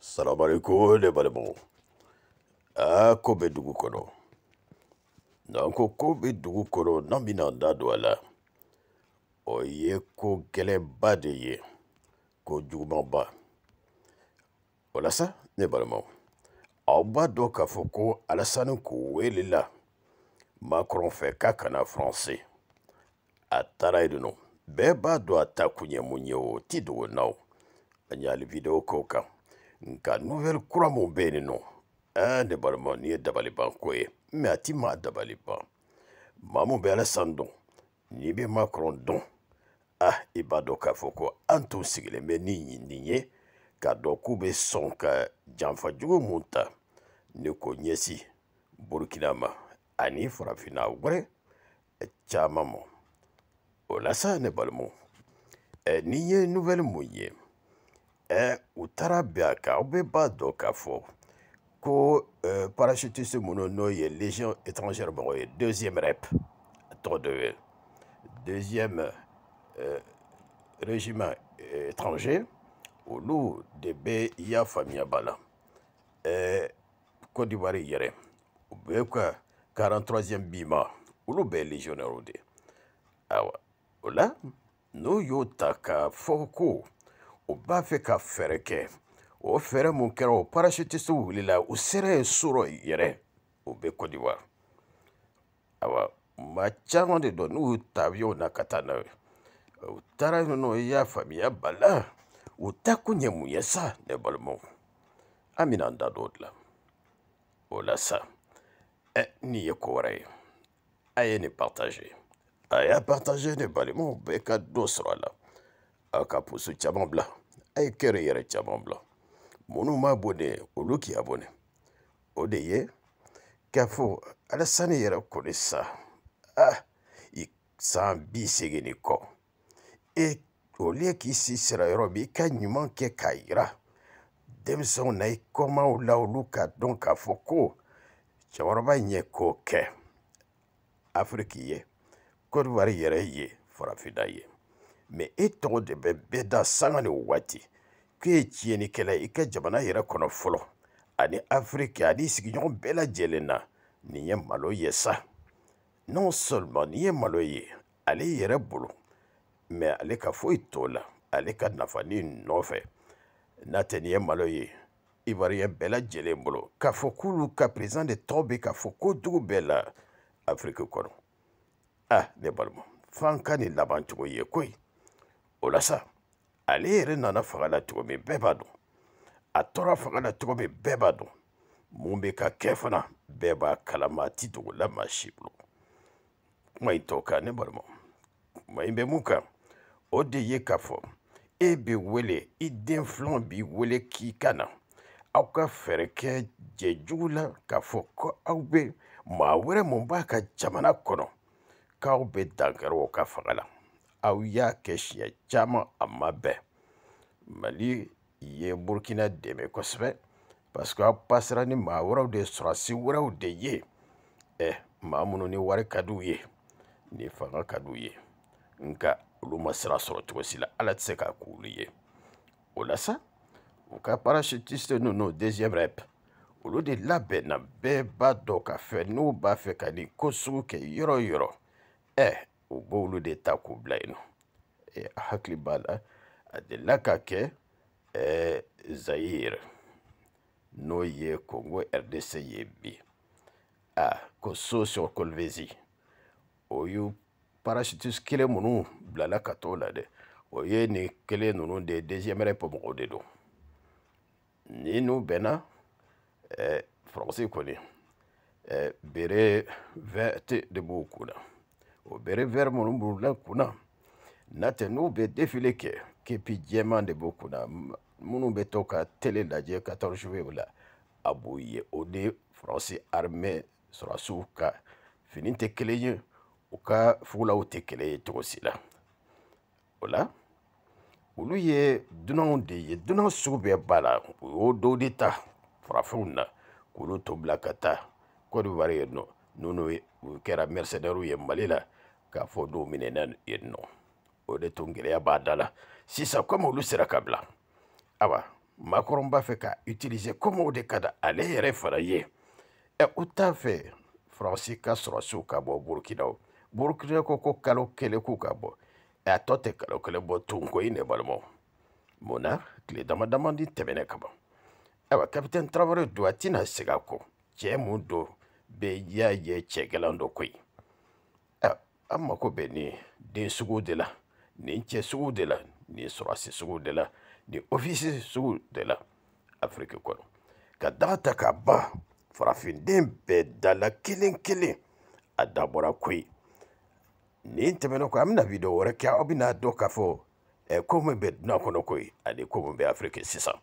salaamaaleykum ne balimaw aa ko be dugu kɔnɔ n'an ko be dugu kɔnɔ n'an bɛna an da do a la o ye ko gɛlɛnba de ye ko jugumanba walasa ne balimaw aw b'a dɔ k'a fɔ ko alasani ku welela makɔrɔn fɛ k'a kana faransi a taara yen nɔ bɛɛ b'a dɔn a ta kun mun ye o ti dogo na o an y'ale videwo kow kan Nka nouvel kouwa moun bè ninon. E, nebal moun, nye dabaliban kwe. Me ati ma dabaliban. Mamoun bè alesan don. Nye bè ma kron don. Ah, i ba do ka foko antoun sigile. Mè ninye, ninye. Ka do koube son ka janfa jougo mouta. Nye kou nyesi. Burkina moun. Ani, fura fina oubre. E, tcha moun. Olasa, nebal moun. E, ninye nouvel moun ye. ɛ u taara bɛn a kan aw bɛɛ b'a dɔn k'a fɔ ko euh, parachutiste minnu n'o ye légion étrangère mɔgɔ ye deuxième rep a tɔgɔ dɔ ye deuxième euh, régiment euh, étranger olu de bɛ i y'a faamuya ba la ɛɛ côte d'ivoire yɛrɛ u bɛ ka quarante troisième bima olu bɛɛ ye légionnaire de ye awa o la n'u y'o ta k'a fɔ ko. o b'a fɛ ka fɛɛrɛ kɛ o fɛɛrɛ mun kɛra o parasitistiw wulila u sera ye sɔrɔ yɛrɛ o bɛ kɔdiwa awa ma caman de dɔn n'u y'u ta avion na ka taa n'a ye u taara yen nɔ i y'a faamuya bala u ta kun ye mun ye sa ne balimaw an bɛna an da don o de la o la sa ɛ nin ye ko wɛrɛ ye a ye nin partage a y'a partage ne balimaw bɛɛ ka dɔ sɔrɔ a la aw ka pusu caman bila a ye kɛra yɛrɛ caman bila minnu m'a bɔnɛ olu k'i abɔnɛ o de ye k'a fɔ alasani yɛrɛ kɔni sa ah i san bi segin ni kɔ e au lieu k'i si sira yɔrɔ min i ka ɲuman kɛ k'a yira denmisɛnw na i kɔmaw la olu k'a dɔn k'a fɔ ko cɛkɔrɔba ɲɛ k'o kɛ afiriki ye kɔdiwari yɛrɛ ye farafinna ye mɛ e tɔgɔ de bɛ bɛɛ da sanga ni waati k'e ye tiɲɛnikɛla i ka jamana yɛrɛ kɔnɔ fɔlɔ ani afiriki ani sigiɲɔgɔn bɛɛ lajɛlen na nin ye malo ye sa non seulement nin ye malo ye ale yɛrɛ bolo mɛ ale ka foyi t'o la ale ka nafani nɔfɛ n'a tɛ nin ye malo ye ivoirien bɛɛ lajɛlen bolo k'a fɔ k'olu ka président de tɔw bɛ k'a fɔ ko jugu bɛɛ la afiriki kɔnɔ ah ne balima f'an ka nin laban cogo ye koyi Olasa, ale ren nanan fagalati wame beba do. Atora fagalati wame beba do. Mwembe ka kefana, beba kalamatid wala mashib lo. Mweni to ka nebore mwen. Mweni mwen mwen ka, odeye ka fo, ebe wele iden flan bi wele ki kana. A ou ka fereke djenjou la ka fo. A ou be mawere mwemba ka chamanak kono. Ka ou be dange ro ka fagalat. aw y'a kɛ siɲɛ caman a ma bɛn mali ye burukina dɛmɛ kosɛbɛ parce que aw pasera ni maa wɛrɛw de sɔrɔsi wɛrɛw de ye ɛ maa minnu ni wari ka di u ye ni fanga ka di u ye nka olu ma sira sɔrɔ cogo si la ala tɛ se k'a k'olu ye o la sa u ka parachutiste ninnu deuxième rep olu de labɛnna bɛɛ b'a dɔn k'a fɛ n'u b'a fɛ ka nin ko sugu kɛ yɔrɔ o yɔrɔ ɛ eh, u b'olu de ta k'u bila yen nɔ e, a hakili b'a la a delila ka kɛ e, eh, zayir n'o ye kongo rdc ye bi a ah, ko sosio kolvesi o y'u parachutis kelen minnu bilala ka t'o la dɛ o ye nin kelen ninnu de ye deuxième rep mɔgɔw eh, eh, de don ni n'u bɛnna eh, faransi kɔni eh, bere 20 de b'u kun na o bere vɛri minnu b'u kunna n'a tɛ n'u bɛ defile kɛ kepi jɛman de b'u kunna minnu bɛ to ka tele lajɛ 14 juillet la a b'u ye o de ye faransi armée sɔrɔsiw ka fini tɛ kelen ye u ka fugulaw tɛ kelen ye cogo si la o la olu ye dunanw de ye dunan sugu bɛɛ b'a la u y'o dɔw de ta farafinw na k'olu to bila ka taa kɔdiwari yen nɔ n'olu kɛra mercenaires ye mali la k'a fɔ dɔw minɛna yen nɔ o de tun gɛlɛya b'a da la sisan komi olu sera ka bila awa maakɔrɔ b'a fɛ ka utiliser komi o de ka di ale yɛrɛ fara ye ɛ u t'a fɛ faransi ka sɔrɔsiw ka bɔ burkina o burukina ko ko kalo kelen k'u ka bɔ ɛ a tɔ tɛ kalo kelen bɔ tun koyi ne balimaw mun na tile dama dama ni tɛmɛnɛ ka ban ayiwa kapitɛni tarawele don a tɛna segin a kɔ cɛ mun don y'a ye cɛgɛlan dɔ an mako bɛ nin den sugu de la nin cɛ sugu de la nin sɔrɔsi sugu de la nin ofisi sugu de la afiriki kɔnɔ ka daga ta ka ban farafinden bɛɛ dala kelen kelen a dabɔra ko ye nin tɛmɛnen kɔ an bɛna bidɔn wɛrɛ kɛ aw bɛna dɔn k'a fɔ ko min bɛ dunan kɔnɔ ko ani ko min bɛ afiriki sisan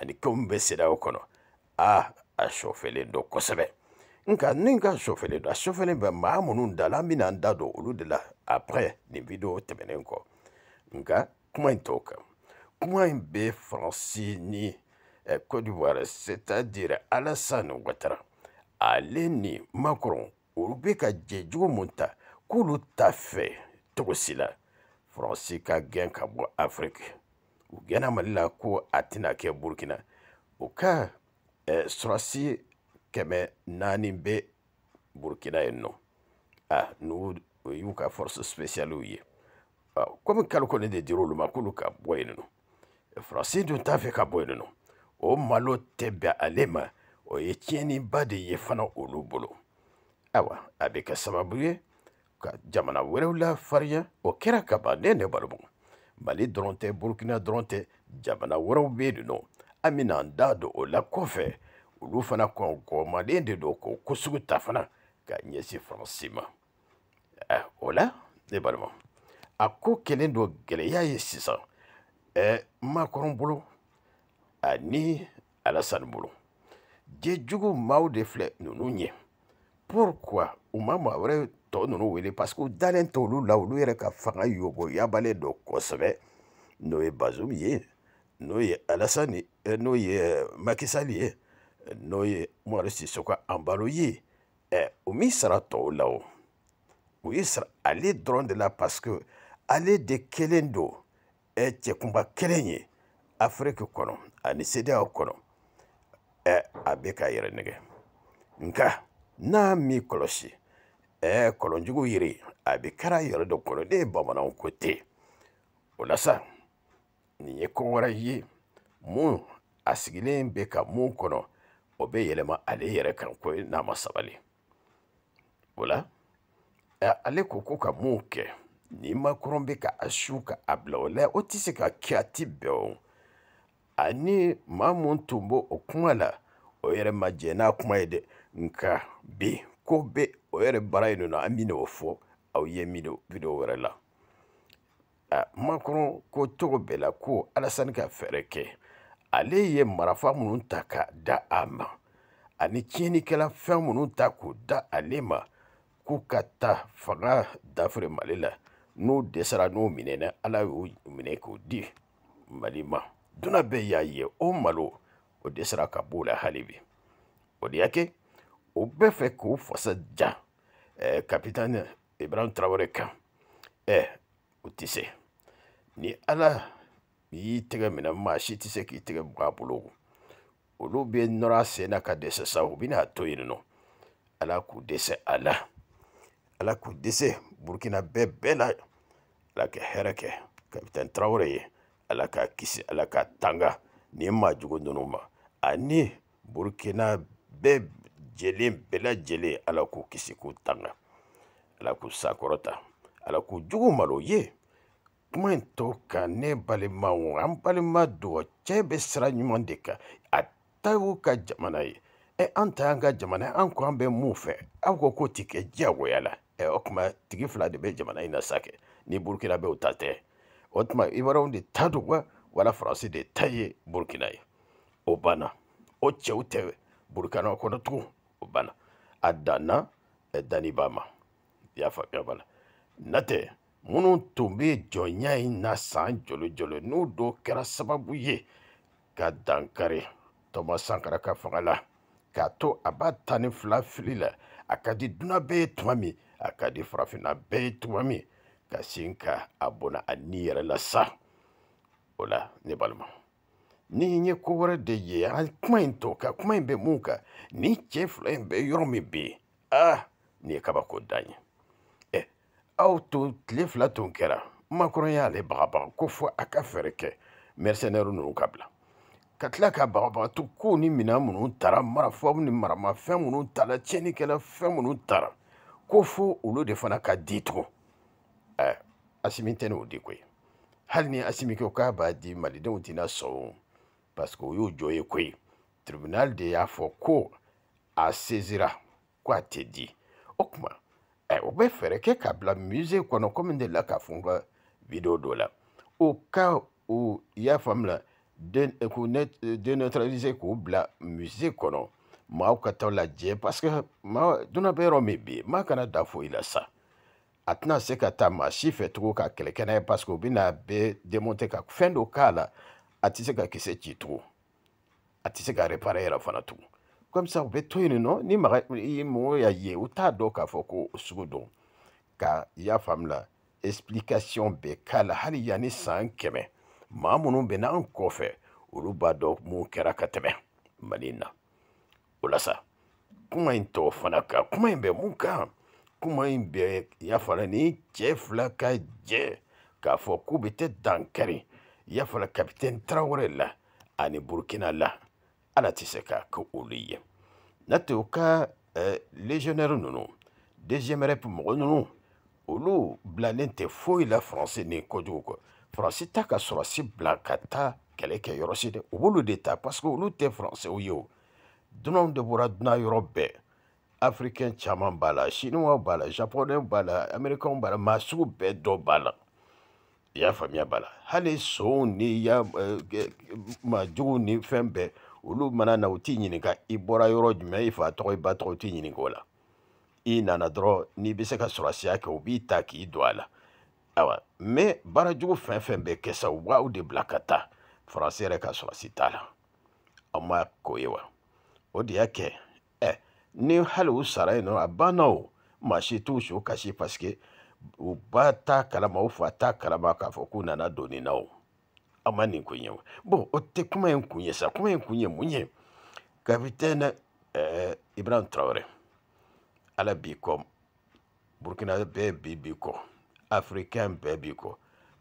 ani ko min bɛ sedaw kɔnɔ aa a sɔfɛlen don kosɛbɛ nka ni n ka sɔfɛlen don a sɔfɛlen bɛ maa minnu da la an bɛna an da don olu de la après nin video tɛmɛnen kɔ nka kuma in t'o kan kuma in bɛ faransi ni eh, cote d'ivoire c'est à dire alassane ouattara ale ni macron olu bɛ ka jɛ jogo mun ta k'olu t'a fɛ cogo si la faransi ka gɛn ka bɔ afiriki u gɛnna mali la ko a tɛna kɛ burukina u ka eh, kɛmɛ naani bɛ burukina yen nɔ ah n'u o y'u ka force spéciale ye komi kalo kɔni de dira olu ma k'olu ka bɔ yen nɔ faransi dun t'a fɛ ka bɔ yen nɔ o malo tɛ bɛn ale ma o ye tiɲɛniba de ye fana olu bolo ayiwa a bɛ kɛ sababu ye ka jamana wɛrɛw la farinya o kɛra ka ban ne ne balimaw mali dɔrɔn tɛ burukina dɔrɔn tɛ jamana wɛrɛw bɛ yen nɔ an bɛna an da don o la kɔfɛ. olu fana kɔnkɔnmaden de don k'o ko sugu ta fana k'a ɲɛsin faransi ma eh, o la ne balima a ko kelen don gɛlɛya ye sisan eh, makɔrɔn bolo ani alasani bolo jejugu maaw de filɛ ninnu ɲɛ pourquoi u ma maa wɛrɛ tɔ ninnu wele parce que u dalen tɛ olu la olu yɛrɛ ka fanga yogoyabalen don kosɛbɛ n'o ye bazum ye n'o ye alasani n'o ye makisali ye n'o ye umaru siso ka anbaro ye ɛ o min sara tɔw la o u yi sara ale dɔrɔn de la parce que ale de kelen don ɛ eh, cɛkunba kelen ye afiriki kɔnɔ ani sedeyaw kɔnɔ ɛ eh, a bɛ k'a yɛrɛ nɛgɛ nka n'a min kɔlɔsi ɛ eh, kɔlɔnjugu yiri a bɛ kɛra yɛrɛ dɔ kɔnɔ ne ye bamananw ko ten o la sa nin ye ko wɛrɛ ye mun a sigilen bɛ ka mun kɔnɔ o bɛ yɛlɛma ale yɛrɛ kan ko n'a ma sabali o la ale ko ko ka mun kɛ n'i ma be bɛ ka a su ka a bila o la o tɛ se ka kɛ a ti bɛn o ani maa mun tun b'o o kuma la o yɛrɛ ma jɛ n'a kuma ye dɛ nka bi ko bɛ o yɛrɛ baara in na an bɛ n'o fɔ aw ye video wɛrɛ la makɔrɔn ko cogo bɛɛ la ko alasani ka fɛɛrɛ kɛ ale ye marafa minnu ta ka da a ma ani tiɲɛnikɛla fɛn minnu ta k'o da ale ma k'u ka ta fanga dafiri mali la n'u dɛsɛra n'u minɛna ala y'u minɛ k'o di mali ma duna bɛɛ y'a ye o malo o dɛsɛra ka b'o la hali bi o de y'a kɛ o bɛɛ fɛ k'o fasa ja eh, kapitani ibrahim tarawele kan eh, o tɛ se ni ala n'i y'i tɛgɛ minɛ maa si tɛ se k'i tɛgɛ bɔ a bolo olu bɛ nɔrɔ a sen na ka dɛsɛ sa u bɛna a to yen nɔ ala k'u dɛsɛ a la ala k'u dɛsɛ burukina bɛɛ bɛɛ la ala ka hɛrɛ kɛ kapitɛni tarawele ye ala k'a kisi ala k'a tanga nin maa jogo ninnu ma ani burukina bɛɛ jɛlen bɛɛ lajɛlen ala k'u kisi k'u tanga ala k'u sankɔrɔta ala k'u jugu malo ye Kuma in to kan ne balima o an balima don cɛ bɛ sira ɲuman de kan a ta y'u ka jamana ye ɛ an ta y'an ka jamana an ko an bɛ mun fɛ aw ko ko ti kɛ diyagoya la ɛ o tuma tigi fila de bɛ jamana in na sa kɛ ni burukina bɛ o ta tɛ o tuma ibaaraw de ta don wa wala faransi de ta ye burukina ye o banna o cɛw tɛ burukina kɔnɔ tugun o banna a danna ɛ ba ma i y'a faamuya b'a la na tɛ minnu tun bɛ jɔnya in na san jolojolo n'u dɔw kɛra sababu ye ka dankari tɔmɔ sankara ka fanga la k'a to a b'a ta ni fila fili la a ka di dunan bɛɛ ye tuma min a ka di farafinna bɛɛ ye tuma min ka sin ka a bonna a ni yɛrɛ la sa o la ne balima ni n ye ko wɛrɛ de ye an kuma in to ka kuma in bɛ mun kan ni cɛ fila in bɛ yɔrɔ min bɛ yen ah nin ye kabako dan ye aw tun tile fila tun kɛra makɔrɔn y'ale bagabaga ko fɔ a ka fɛɛrɛ kɛ mɛrisɛnɛri ninnu ka bila ka tila ka bagabagatɔ kow ni minan minnu tara marafaw ni maramafɛn minnu tara tiɲɛnikɛla fɛn minnu tara ko fo olu de fana ka di tugun ɛ asimi tɛ n'o di koyi hali ni asimi kɛ k'a b'a di malidenw tɛna sɔn o parce que o y'o jɔ ye koyi tribunal de y'a fɔ ko a sezira ko a tɛ di o tuma ɛ eh, o bɛ fɛɛrɛ kɛ k'a bila musée kɔnɔ komi n delila k'a fɔ n ka video dɔ la o ka o i y'a faamu la eh, k'u eh, déneutraliser k'u bila musée kɔnɔ maaw ka taa lajɛ parce que maa dunan bɛ yɔrɔ min bi maa kana da foyi la sa a tɛna se ka taa maa si fɛ tugun ka kɛlɛ kɛ n'a ye parce que u bɛna a bɛɛ démonter ka fɛn dɔ k'a la a tɛ se ka kisɛ ci tugun a tɛ se ka réparer yɛrɛ fana tugun comme ça u bɛ to yen nɔ ni maga i mɔgɔ y'a ye u t'a dɔn k'a fɔ ko sugu don ka i y'a faamu la explication bɛ k'a la hali yanni san kɛmɛ maa minnu bɛ n'an kɔfɛ olu b'a dɔn mun kɛra ka tɛmɛ mali in na o la sa kuma in tɔ fana kan kuma in bɛ mun kan kuma in bɛ y'a faamu ni cɛ fila ka jɛ k'a fɔ k'u bɛ tɛ dankari y'a faamu kapitɛni tarawele la ani burukina la. ala tɛ se ka kɛ olu ye n'a tɛ u ka eh, légionnaire ninnu deuxième rep mɔgɔ ninnu olu bilalen tɛ foyi la faransi ni kojugu kɔ faransi ta ka sɔrɔsi bila ka taa kɛlɛ kɛ yɔrɔ si dɛ u b'olu de ta parce que olu tɛ faransɛw ye o dunanw de bɔra dunan yɔrɔ bɛɛ africain caman b'a la chinois b'a la japonais b'a la américains b'a la maa sugu bɛɛ dɔ b'a la i y'a faamuya b'a la hali sow ni ya maajuguw ni fɛn bɛɛ olu mana na u t'i ɲininka i bɔra yɔrɔ jumɛn i fa tɔgɔ i ba tɔgɔ u t'i ɲininka o la i nana dɔrɔn n'i bɛ se ka sɔrɔsiya kɛ u b'i ta k'i don a la ayiwa mɛ baara jugu fɛn fɛn bɛ kɛ sa u b'aw de bila ka taa faransi yɛrɛ ka sɔrɔsi t'a la aw ma k'o ye wa o de y'a kɛ ɛ ni hali u sara yen nɔ a banna o maa si t'u su kasi paseke u ba t'a kalama u fa t'a kalama k'a fɔ k'u nana donni na o ama ne nkonya wo bo ɔte kuma yɛ nkonya sa kuma yɛ nkonya mu nyɛ kapitɛn eh, ibrahim traore ala bi kɔ burkina bɛɛ bi bi kɔ africain bɛɛ bi kɔ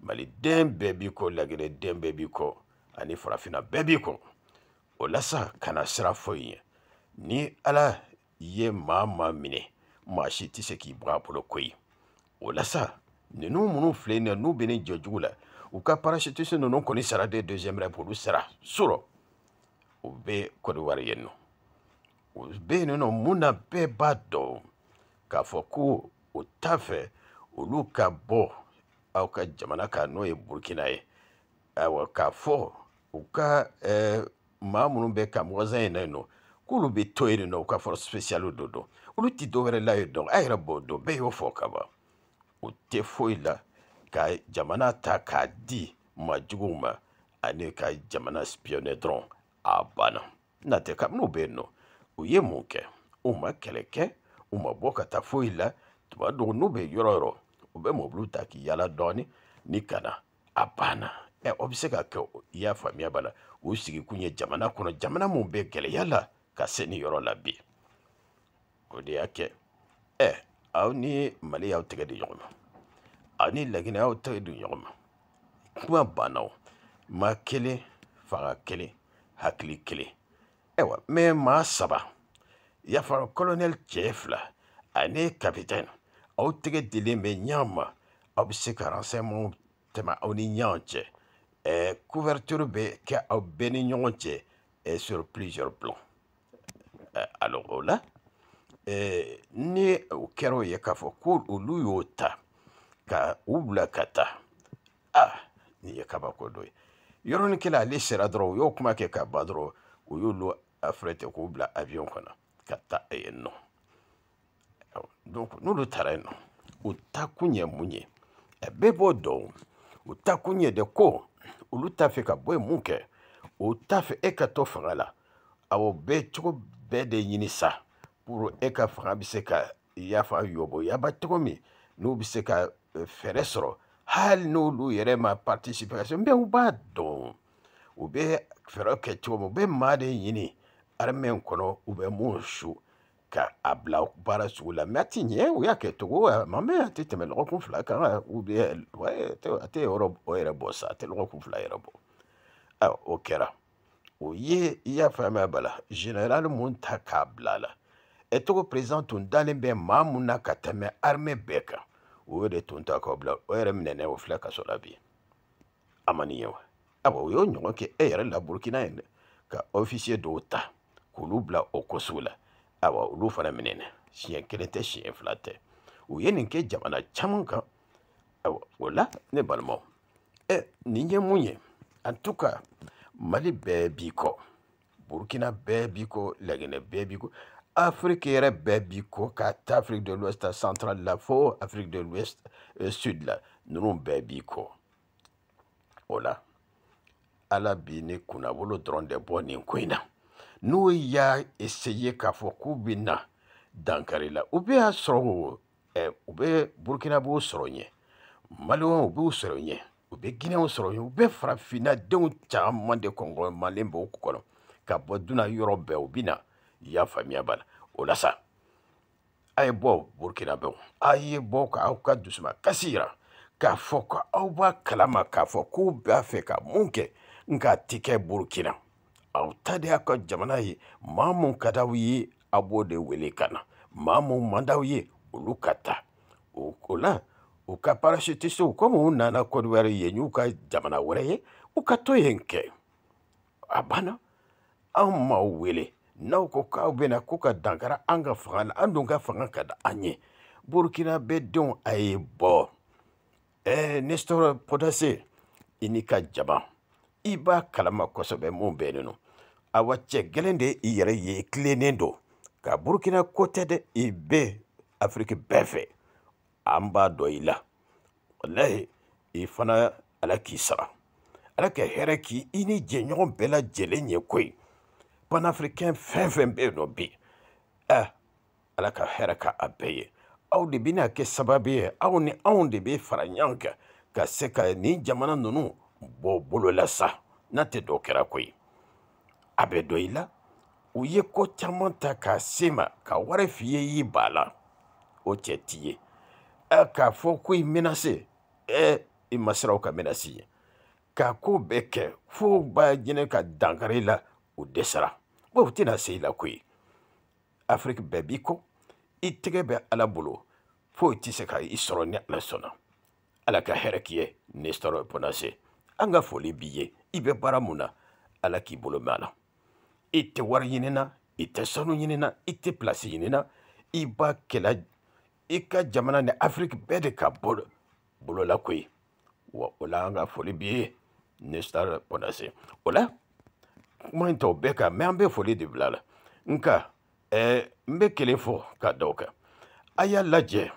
maliden bɛɛ bi kɔ laginɛden bɛɛ bi kɔ ani farafina bɛɛ bi kɔ o la sa kana sira foyi ye ni ala ye maa maa minɛ maa si tɛ se k'i bɔ a bolo koyi o la sa ninnu minnu filɛ nin ye n'u bɛ ne jɔ jugu la u ka parasitisi ninnu kɔni sara de deuxième rep olu sara surɔ u bɛ kɔdiwari yen nɔ u bɛ yen nɔ mun na bɛɛ b'a dɔn k'a fɔ ko u t'a fɛ olu ka bɔ aw ka jamana kan n'o ye burukina ye ayiwa k'a fɔ u ka ɛɛ maa minnu bɛ kamɔgɔzɛn in na yen nɔ k'olu bɛ to yen nɔ u ka fɔlɔ spécial dɔ dɔn olu tɛ dɔwɛrɛ la yen dɔn a yɛrɛ b'o dɔn bɛɛ y'o fɔ kaban o tɛ foyi la. ka jamana ta k'a di majuguw ma ani ka jamana spionné dɔrɔn a banna n'a tɛ kabini u bɛ yen nɔ u ye mun kɛ u ma kɛlɛ kɛ u ma bɔ ka taa foyi la tuma dɔw n'u bɛ yɔrɔ yɔrɔ u bɛ mɔbiliw ta k'i yaala dɔɔni ni ka na a banna ɛ o bɛ se ka kɛ i y'a faamuya b'a la u sigikun ye jamana kɔnɔ jamana min bɛ gɛlɛya la ka se nin yɔrɔ la bi o de y'a kɛ ɛ aw ni mali y'aw tɛgɛ di ɲɔgɔn ma ani laginɛyaw ta don ɲɔgɔn ma kuma kelen faga kelen hakili kelen ayiwa mɛ maa saba yafara kolonɛli cɛ fila ani kapitɛni aw tɛgɛ couverture bɛ e sur plusieurs plans e, alors là, e, ni ka u bila ka taa ah nin ye kabako dɔ ye yɔrɔnin kelen ale sera dɔrɔn u y'o kuma kɛ ka ba dɔrɔn u y'olu afrɛte k'u bila avion kɔnɔ ka taa yen nɔ donc n'olu taara yen nɔ u taakun ye mun ye a bɛɛ b'o dɔn u taakun ye de ko olu t'a fɛ ka bɔ yen mun kɛ o t'a fɛ e ka to fanga la awɔ bɛɛ cogo bɛɛ de ɲini sa pour e ka fanga bɛ se ka i y'a fɔ a yɔbɔ yaba cogo min n'u bɛ se ka fɛɛrɛ sɔrɔ hali n'olu yɛrɛ ma participation bɛ u b'a dɔn u bɛ fɛɛrɛ kɛ cogo min u bɛ maa de ɲini armée in kɔnɔ u bɛ mun su ka a bila baara sugu la mɛ a ti ɲɛ u y'a kɛ togo ma mɛ a tɛ tɛmɛ lɔgɔkun fila kan u bɛ a tɛ yɔrɔ o yɛrɛ bɔ sa a tɛ lɔgɔkun fila yɛrɛ bɔ ah, o kɛra o ye i y'a faamuya bala general mun ta k'a bila la ɛ togo president tun dalen bɛ maa mun na ka tɛmɛ armée bɛɛ kan o de tun ta k'aw bila o yɛrɛ minɛnɛ o filɛ kaso la bi a man ni ye wa awa o y'o ɲɔgɔn kɛ e yɛrɛ la burukina ye dɛ ka ofisiye dɔw ta k'olu bila o koso la awa olu fana minɛnɛ siɲɛ kelen tɛ siɲɛ fila tɛ u ye nin kɛ jamana caman kan awa o la ne balimaw ɛ nin ye mun ye en tout cas mali bɛɛ b'i kɔ burukina bɛɛ b'i kɔ laginɛ bɛɛ b'i kɔ Afrique yɛrɛ bɛɛ bi ko ka taa Afrique de l'Ouest centrale la fo Afrique de l'Ouest euh, sud la ninnu bɛɛ b'i kɔ o la ala bi ni kunnawolo dɔrɔn de bɔ nin ko in na n'u y'a eseye k'a fɔ k'u bɛ na dankari la u bɛ y'a sɔrɔ ɛ u bɛ burukina b'o sɔrɔ ɲɛ maliyɛnw u b'u sɔrɔ ɲɛ u bɛ ginɛw sɔrɔ ɲɛ u bɛ farafinna denw caman de kɔngɔ malen b'o kɔnɔ ka bɔ dunan yɔrɔ bɛɛ u bɛ na. I y'a faamuya b'a la o la sa a ye bɔ burukinabew a ye bɔ ka aw ka dusuma kasi yira k'a fɔ ka aw b'a kalama k'a fɔ k'u b'a fɛ ka mun kɛ nka a tɛ kɛ burukina aw ta de y'aw ka jamana ye maa mun ka d'aw ye a b'o de wele ka na maa mun man d'aw ye olu ka taa o la u ka parasitisow komi u nana kɔdiwari ye n'u ka jamana wɛrɛ ye u ka to yen kɛ a banna anw m'aw wele n'aw ko k'aw bɛna ko ka dankara an ka fanga la an dun ka fanga ka di an ye burukina bɛ denw a ye bɔ ɛɛ nestor podase i n'i ka jama i b'a kalama kosɛbɛ mun bɛnnen no awa cɛ gɛlɛn de i yɛrɛ ye tilennen don ka burukina ko tɛ dɛ i bɛ afiriki bɛɛ fɛ an b'a dɔ i la walayi i fana ala k'i sara ala ka hɛrɛ k'i i ni jɛɲɔgɔn bɛɛ lajɛlen ye koyi panafricain fɛn fɛn bɛ yen nɔ bi ɛ ala ka hɛrɛ ka a bɛɛ ye aw de bɛna kɛ sababu ye aw ni anw de bɛ fara ɲɔgɔn kan ka se ka nin jamana ninnu bɔ bolo la sa n'a tɛ dɔ kɛra koyi a bɛ dɔ i la u ye ko caman ta k'a se ma ka wari f'i ye y'i ba la o cɛ t'i ye ɛ k'a fɔ ko i mɛna se ɛ i ma siran o ka mɛna si ye k'a ko bɛɛ kɛ fo b'a ɲini ka dankari la u dɛsɛra ko tɛna se i la koyi afiriki bɛɛ b'i kɔ i tɛgɛ bɛ ala bolo foyi tɛ se ka i sɔrɔ ni ala sɔnna ala ka hɛrɛ k'i ye nestor ponase an ka foli b'i ye i bɛ baara mun na ala k'i bolo mɛn a la i tɛ wari ɲinina i tɛ sanu ɲinina i tɛ pilasi ɲinina i b'a kɛlɛ i ka jamana ni afiriki bɛɛ de ka bɔ bolo la koyi wa o la an ka foli b'i ye nestor ponase o la ta o bɛɛ kan mɛ an bɛ foli de bila a la nka ɛɛ eh, n bɛ kele fɔ ka da o kan a y'a lajɛ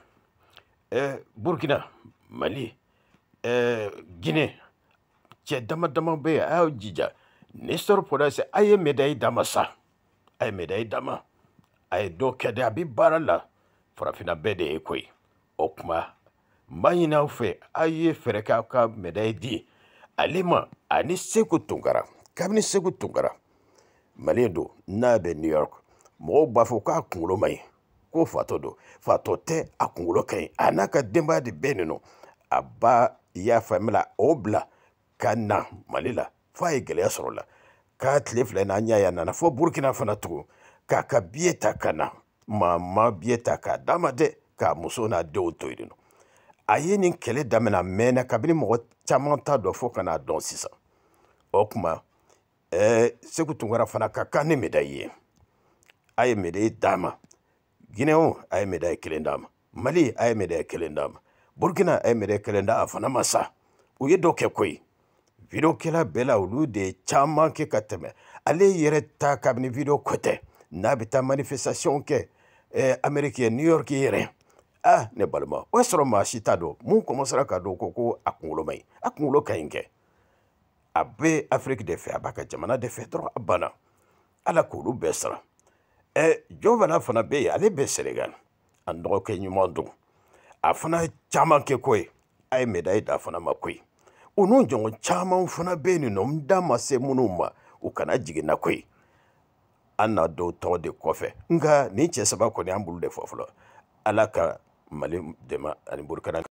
ɛɛ eh, burukina mali ɛɛ eh, gine cɛ dama dama bɛ yen a y'aw jija nestor podase a ye médaille dama sa a ye médaille a ye dɔ kɛ dɛ a bɛ baara la farafinna bɛɛ de ye koyi o kuma n b'a ɲini aw fɛ a ye fɛɛrɛ kɛ aw ka médaille di ale ma ani seko tunkara kabini segu tunkara maliyɛn don n'a bɛ new york mɔgɔw b'a fɔ k'a kunkolo man ɲi ko fatɔ don fatɔ tɛ a kunkolo ka ɲi a n'a ka denbaya de bɛɛ nin nɔ a ba y'a faamu la o bila ka na mali la f'a ye gɛlɛya sɔrɔ la k'a tile fila in na an y'a ye a nana fɔ burukina fana tugun k'a ka biye ta ka na maa ma biye ta k'a d'a ma dɛ k'a muso n'a denw to yen nɔ a ye nin kɛlɛ daminɛ a mɛnna kabini mɔgɔ caman t'a dɔn fo ka n'a dɔn sisan o tuma Eh, segu tunkara fana ka kan ni medayi ye a ye medayi d'a ma ginɛw a ye medayi kelen d'a ma mali a ye medayi kelen d'a ma burkina a ye medayi kelen d'a a fana ma sa u ye dɔ kɛ koyi kɛla bɛɛ la olu de ye caman kɛ ka tɛmɛ ale yɛrɛ ta kabini vidiyo ko tɛ n'a bɛ taa manifestation kɛ eh, amɛriki ye new york yɛrɛ ah ne balima o y'a sɔrɔ maa si t'a dɔn mun kɔmasera k'a dɔn ko ko a kunkolo ma ɲi a kunkolo ka ɲi kɛ a bɛ afiriki de fɛ a b'a ka jamana de fɛ dɔrɔn a banna ala k'olu bɛɛ sara ɛ jɔnfana fana bɛ yen ale bɛ senegal a nɔgɔkɛ ɲuman don a fana caman kɛ ko ye a ye médaille d'a fana ma koyi u n'u jɔn caman fana bɛ yen nɔ n da ma se minnu ma u kana jigin na koyi an n'a dɔw tɔgɔ de kɔfɛ nka nin cɛ saba kɔni an b'olu de fɔ fɔlɔ ala ka mali dɛmɛ ani burukina